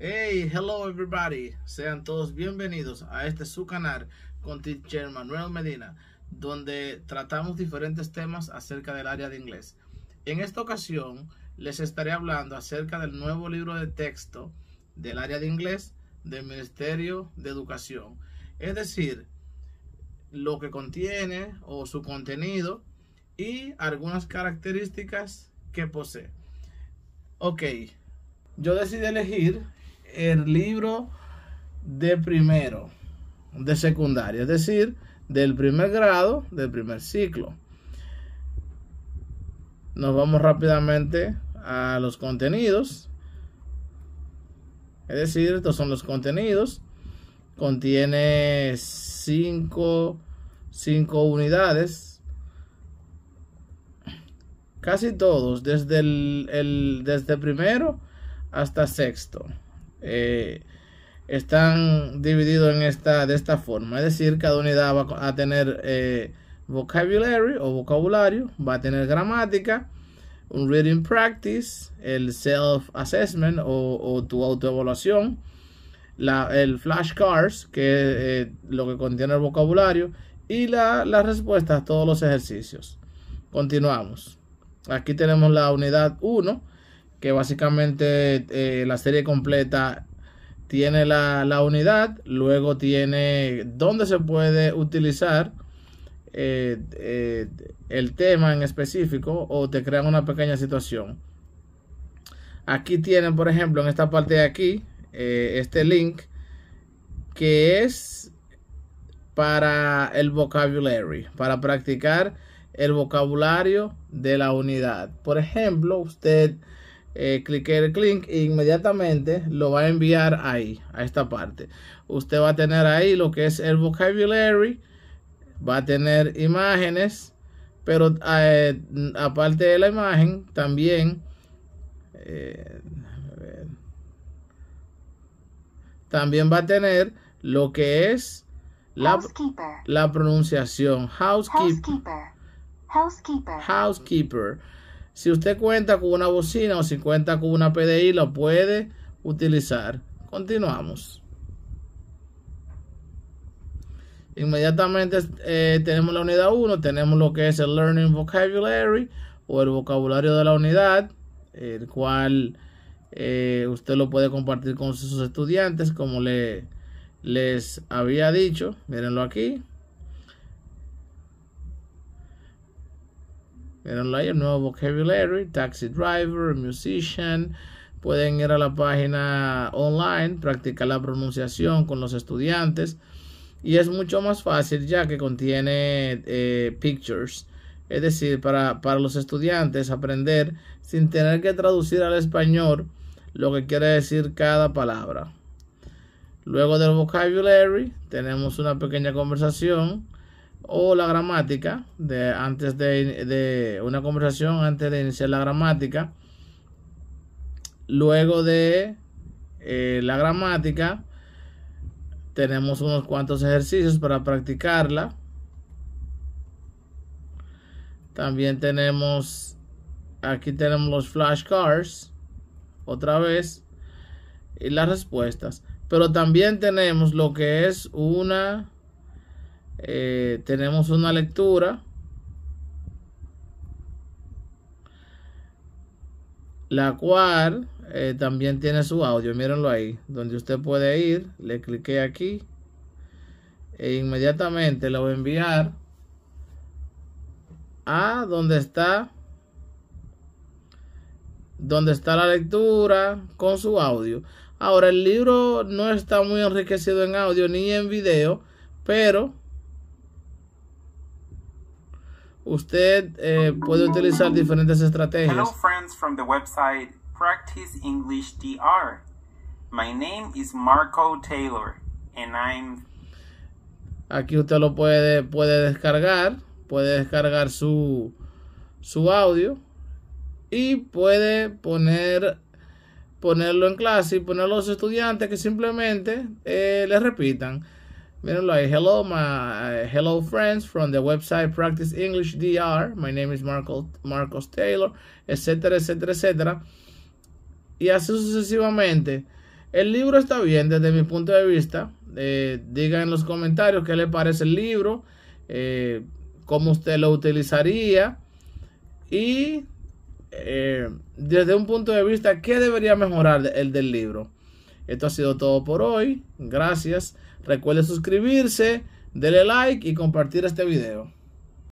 Hey, hello everybody. Sean todos bienvenidos a este su canal con teacher Manuel Medina, donde tratamos diferentes temas acerca del área de inglés. En esta ocasión les estaré hablando acerca del nuevo libro de texto del área de inglés del Ministerio de Educación. Es decir, lo que contiene o su contenido y algunas características que posee. Ok, yo decidí elegir el libro de primero, de secundaria, es decir, del primer grado, del primer ciclo. Nos vamos rápidamente a los contenidos. Es decir, estos son los contenidos. Contiene cinco unidades. Casi todos, desde el, el, desde primero hasta sexto. Eh, están divididos en esta, de esta forma. Es decir, cada unidad va a tener eh, vocabulary o vocabulario, va a tener gramática, un reading practice, el self-assessment o, tu autoevaluación, el flashcards, que es eh, lo que contiene el vocabulario, y las respuestas a todos los ejercicios. Continuamos. Aquí tenemos la unidad 1 que básicamente eh, la serie completa tiene la, unidad, luego tiene dónde se puede utilizar eh, eh, el tema en específico o te crean una pequeña situación. Aquí tienen, por ejemplo, en esta parte de aquí, este link que es para el vocabulario para practicar el vocabulario de la unidad. Por ejemplo, usted eh, clique el clic e inmediatamente lo va a enviar ahí, a esta parte. Usted va a tener ahí lo que es el vocabulary, va a tener imágenes, pero eh, aparte de la imagen también... Eh, también va a tener lo que es la, la pronunciación housekeeper. Housekeeper. housekeeper. Si usted cuenta con una bocina o si cuenta con una PDI, lo puede utilizar. Continuamos. Inmediatamente eh, tenemos la unidad 1, tenemos lo que es el Learning Vocabulary o el vocabulario de la unidad, el cual eh, usted lo puede compartir con sus estudiantes, como le, les había dicho. Mírenlo aquí. Eran like el nuevo vocabulary, taxi driver, musician. Pueden ir a la página online, practicar la pronunciación con los estudiantes. Y es mucho más fácil ya que contiene eh, pictures. Es decir, para, para los estudiantes aprender sin tener que traducir al español lo que quiere decir cada palabra. Luego del vocabulary tenemos una pequeña conversación o la gramática de, antes de, una conversación, antes de iniciar la gramática. Luego de eh, la gramática, tenemos unos cuantos ejercicios para practicarla. También tenemos, aquí tenemos los flashcards, otra vez, y las respuestas. Pero también tenemos lo que es una eh, tenemos una lectura. La cual eh, también tiene su audio, mírenlo ahí, donde usted puede ir, le cliqué aquí e inmediatamente lo voy a enviar a donde está donde está la lectura con su audio. Ahora el libro no está muy enriquecido en audio ni en video, pero usted eh, puede utilizar diferentes estrategias. friends from the website Practice English DR. My name is Marco Taylor and I'm Aquí usted lo puede puede descargar, puede descargar su su audio y puede poner ponerlo en clase y poner a los estudiantes que simplemente eh, les repitan. Mírenlo ahí. hello, my, uh, hello friends from the website Practice English DR. My name is Marco, Marcos Taylor, etcétera, etcétera, etcétera. Y así sucesivamente. El libro está bien desde mi punto de vista. Eh, diga en los comentarios qué le parece el libro, eh, cómo usted lo utilizaría y eh, desde un punto de vista qué debería mejorar el del libro. Esto ha sido todo por hoy. Gracias. Recuerde suscribirse, darle like y compartir este video.